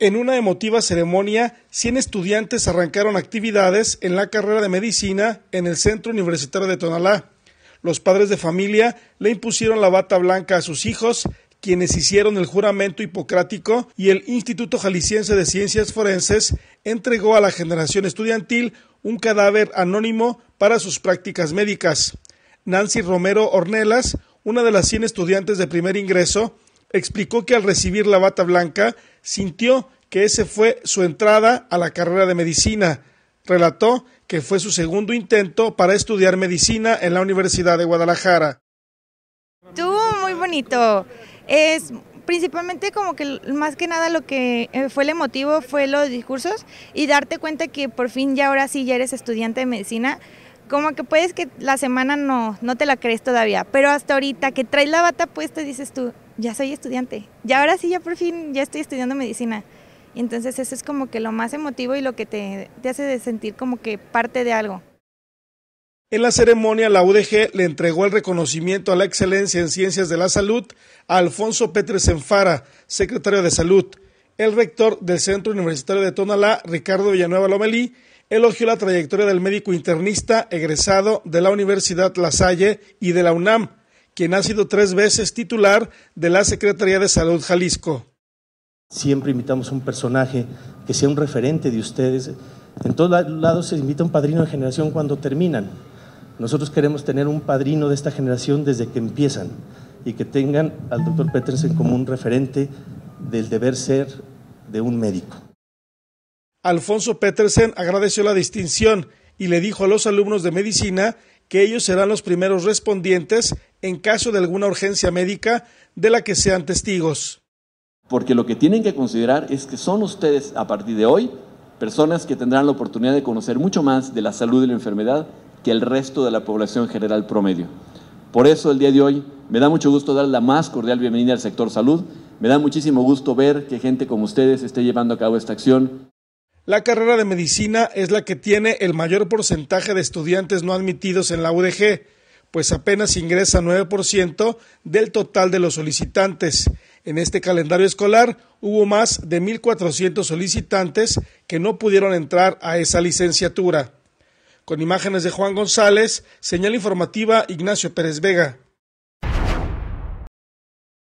En una emotiva ceremonia, 100 estudiantes arrancaron actividades en la carrera de medicina en el Centro Universitario de Tonalá. Los padres de familia le impusieron la bata blanca a sus hijos, quienes hicieron el juramento hipocrático y el Instituto Jalisciense de Ciencias Forenses entregó a la generación estudiantil un cadáver anónimo para sus prácticas médicas. Nancy Romero Ornelas, una de las 100 estudiantes de primer ingreso, explicó que al recibir la bata blanca sintió que ese fue su entrada a la carrera de medicina. Relató que fue su segundo intento para estudiar medicina en la Universidad de Guadalajara. tú muy bonito. Es principalmente como que más que nada lo que eh, fue el emotivo fue los discursos y darte cuenta que por fin ya ahora sí ya eres estudiante de medicina como que puedes que la semana no, no te la crees todavía, pero hasta ahorita que traes la bata puesta dices tú, ya soy estudiante. Y ahora sí, ya por fin, ya estoy estudiando medicina. Entonces eso es como que lo más emotivo y lo que te, te hace de sentir como que parte de algo. En la ceremonia, la UDG le entregó el reconocimiento a la excelencia en ciencias de la salud a Alfonso Petres Enfara, secretario de Salud. El rector del Centro Universitario de Tonalá, Ricardo Villanueva Lomelí, elogió la trayectoria del médico internista egresado de la Universidad La Salle y de la UNAM, quien ha sido tres veces titular de la Secretaría de Salud Jalisco. Siempre invitamos un personaje que sea un referente de ustedes. En todos lados se invita un padrino de generación cuando terminan. Nosotros queremos tener un padrino de esta generación desde que empiezan y que tengan al doctor Petersen como un referente del deber ser de un médico. Alfonso Petersen agradeció la distinción y le dijo a los alumnos de medicina que ellos serán los primeros respondientes en caso de alguna urgencia médica de la que sean testigos. Porque lo que tienen que considerar es que son ustedes, a partir de hoy, personas que tendrán la oportunidad de conocer mucho más de la salud y la enfermedad que el resto de la población general promedio. Por eso el día de hoy me da mucho gusto dar la más cordial bienvenida al sector salud. Me da muchísimo gusto ver que gente como ustedes esté llevando a cabo esta acción. La carrera de medicina es la que tiene el mayor porcentaje de estudiantes no admitidos en la UDG pues apenas ingresa 9% del total de los solicitantes. En este calendario escolar hubo más de 1.400 solicitantes que no pudieron entrar a esa licenciatura. Con imágenes de Juan González, señal informativa Ignacio Pérez Vega.